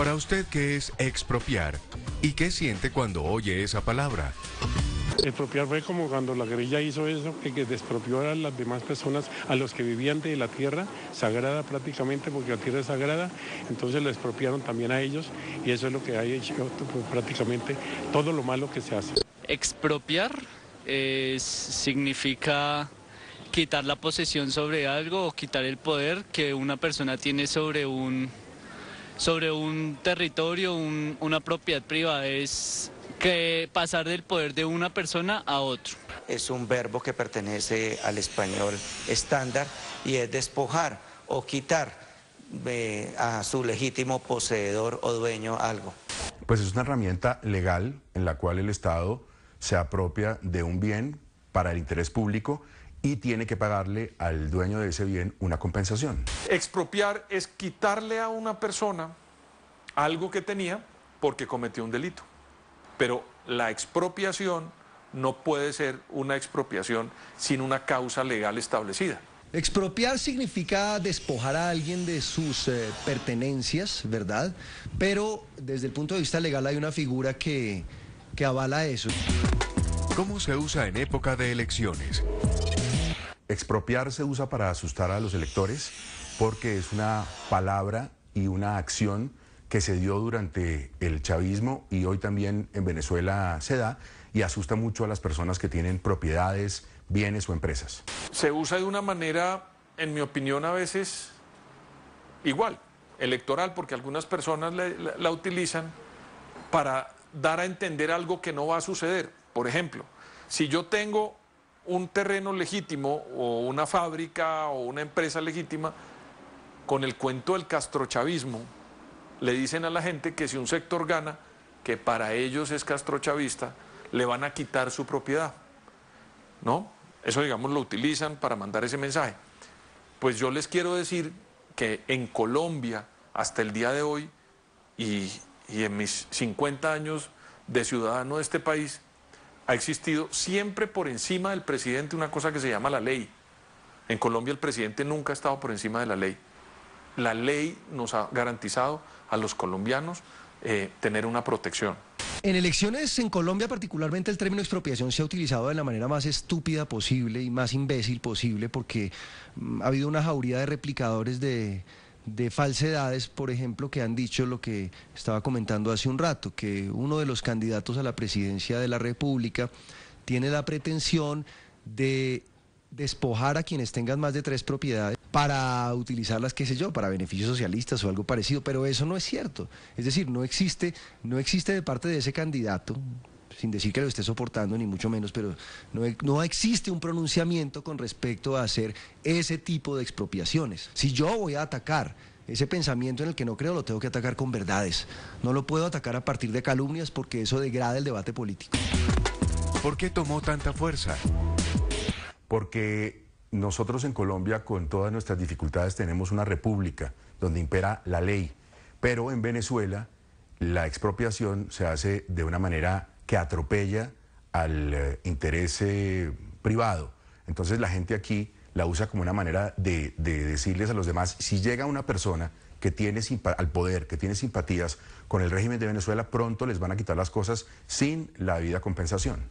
Para usted, ¿qué es expropiar? ¿Y qué siente cuando oye esa palabra? Expropiar fue como cuando la guerrilla hizo eso, que, despropió a las demás personas, a los que vivían de la tierra, sagrada prácticamente, porque la tierra es sagrada, entonces lo expropiaron también a ellos y eso es lo que ha hecho pues, prácticamente todo lo malo que se hace. Expropiar eh, significa quitar la posesión sobre algo o quitar el poder que una persona tiene sobre un sobre un territorio, una propiedad privada, es que pasar del poder de una persona a otro. Es un verbo que pertenece al español estándar y es despojar o quitar eh, a su legítimo poseedor o dueño algo. Pues es una herramienta legal en la cual el Estado se apropia de un bien para el interés público y tiene que pagarle al dueño de ese bien una compensación. Expropiar es quitarle a una persona algo que tenía porque cometió un delito. Pero la expropiación no puede ser una expropiación sin una causa legal establecida. Expropiar significa despojar a alguien de sus eh, pertenencias, ¿verdad? Pero desde el punto de vista legal hay una figura que, que avala eso. ¿Cómo se usa en época de elecciones? Expropiar se usa para asustar a los electores porque es una palabra y una acción que se dio durante el chavismo y hoy también en Venezuela se da y asusta mucho a las personas que tienen propiedades, bienes o empresas. Se usa de una manera, en mi opinión, a veces igual, electoral, porque algunas personas la, utilizan para dar a entender algo que no va a suceder. Por ejemplo, si yo tengo un terreno legítimo o una fábrica o una empresa legítima, con el cuento del castrochavismo, le dicen a la gente que si un sector gana, que para ellos es castrochavista, le van a quitar su propiedad. ¿No? Eso, digamos, lo utilizan para mandar ese mensaje. Pues yo les quiero decir que en Colombia, hasta el día de hoy, y, y en mis 50 años de ciudadano de este país, ha existido siempre por encima del presidente una cosa que se llama la ley. En Colombia el presidente nunca ha estado por encima de la ley. La ley nos ha garantizado a los colombianos eh, tener una protección. En elecciones en Colombia particularmente el término expropiación se ha utilizado de la manera más estúpida posible y más imbécil posible porque mm, ha habido una jauría de replicadores de de falsedades, por ejemplo, que han dicho lo que estaba comentando hace un rato, que uno de los candidatos a la presidencia de la República tiene la pretensión de despojar a quienes tengan más de tres propiedades para utilizarlas, qué sé yo, para beneficios socialistas o algo parecido, pero eso no es cierto. Es decir, no existe, no existe de parte de ese candidato sin decir que lo esté soportando, ni mucho menos, pero no, e-, no existe un pronunciamiento con respecto a hacer ese tipo de expropiaciones. Si yo voy a atacar ese pensamiento en el que no creo lo tengo que atacar con verdades. No lo puedo atacar a partir de calumnias porque eso degrada el debate político. ¿Por qué tomó tanta fuerza? Porque nosotros en Colombia, con todas nuestras dificultades, tenemos una república donde impera la ley. Pero en Venezuela, la expropiación se hace de una manera que atropella al eh, interés privado. Entonces la gente aquí la usa como una manera de, decirles a los demás, si llega una persona que tiene al poder, que tiene simpatías con el régimen de Venezuela, pronto les van a quitar las cosas sin la debida compensación.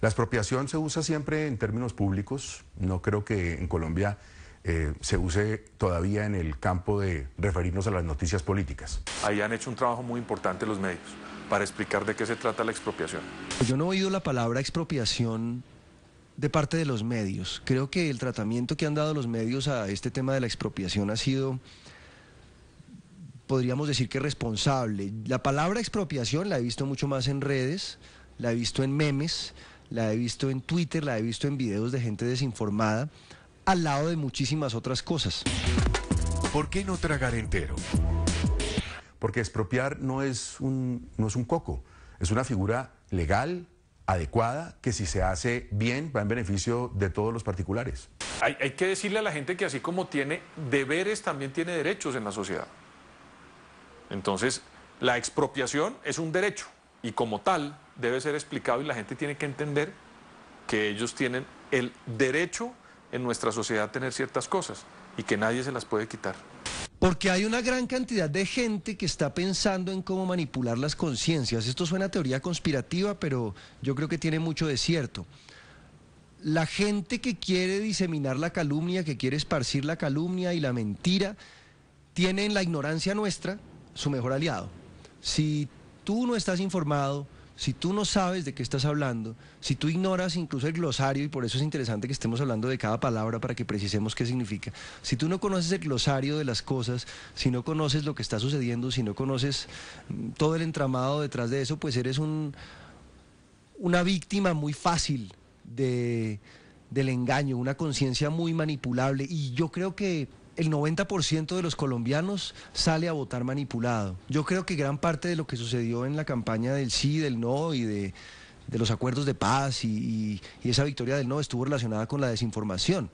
La expropiación se usa siempre en términos públicos, no creo que en Colombia eh, se use todavía en el campo de referirnos a las noticias políticas. Ahí han hecho un trabajo muy importante los medios para explicar de qué se trata la expropiación. Yo no he oído la palabra expropiación de parte de los medios. Creo que el tratamiento que han dado los medios a este tema de la expropiación ha sido, podríamos decir que responsable. La palabra expropiación la he visto mucho más en redes, la he visto en memes, la he visto en Twitter, la he visto en videos de gente desinformada, al lado de muchísimas otras cosas. ¿Por qué no tragar entero? porque expropiar no es un, no es un coco, es una figura legal, adecuada, que si se hace bien va en beneficio de todos los particulares. Hay, hay, que decirle a la gente que así como tiene deberes, también tiene derechos en la sociedad. Entonces, la expropiación es un derecho y como tal debe ser explicado y la gente tiene que entender que ellos tienen el derecho en nuestra sociedad a tener ciertas cosas y que nadie se las puede quitar. Porque hay una gran cantidad de gente que está pensando en cómo manipular las conciencias. Esto suena a teoría conspirativa, pero yo creo que tiene mucho de cierto. La gente que quiere diseminar la calumnia, que quiere esparcir la calumnia y la mentira, tiene en la ignorancia nuestra su mejor aliado. Si tú no estás informado, si tú no sabes de qué estás hablando, si tú ignoras incluso el glosario, y por eso es interesante que estemos hablando de cada palabra para que precisemos qué significa, si tú no conoces el glosario de las cosas, si no conoces lo que está sucediendo, si no conoces mm, todo el entramado detrás de eso, pues eres un, una víctima muy fácil de, del engaño, una conciencia muy manipulable. Y yo creo que el 90% de los colombianos sale a votar manipulado. Yo creo que gran parte de lo que sucedió en la campaña del sí, del no y de, los acuerdos de paz y esa victoria del no estuvo relacionada con la desinformación.